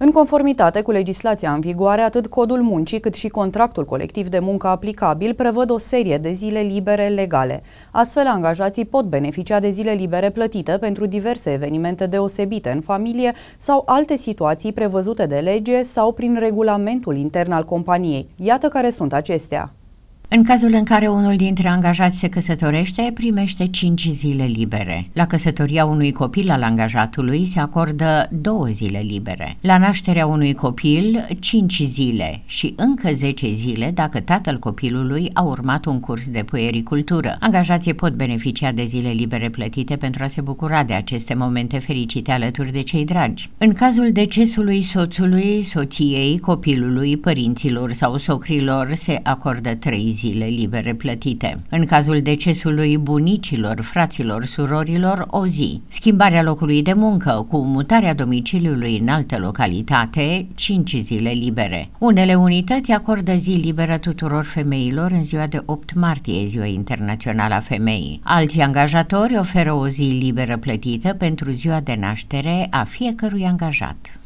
În conformitate cu legislația în vigoare, atât codul muncii cât și contractul colectiv de muncă aplicabil prevăd o serie de zile libere legale. Astfel, angajații pot beneficia de zile libere plătite pentru diverse evenimente deosebite în familie sau alte situații prevăzute de lege sau prin regulamentul intern al companiei. Iată care sunt acestea. În cazul în care unul dintre angajați se căsătorește, primește 5 zile libere. La căsătoria unui copil al angajatului se acordă 2 zile libere. La nașterea unui copil, 5 zile și încă 10 zile dacă tatăl copilului a urmat un curs de puericultură. Angajații pot beneficia de zile libere plătite pentru a se bucura de aceste momente fericite alături de cei dragi. În cazul decesului soțului, soției, copilului, părinților sau socrilor se acordă 3 zile zile libere plătite. În cazul decesului bunicilor, fraților, surorilor, o zi. Schimbarea locului de muncă cu mutarea domiciliului în altă localitate, 5 zile libere. Unele unități acordă zi liberă tuturor femeilor în ziua de 8 martie, ziua internațională a femeii. Alți angajatori oferă o zi liberă plătită pentru ziua de naștere a fiecărui angajat.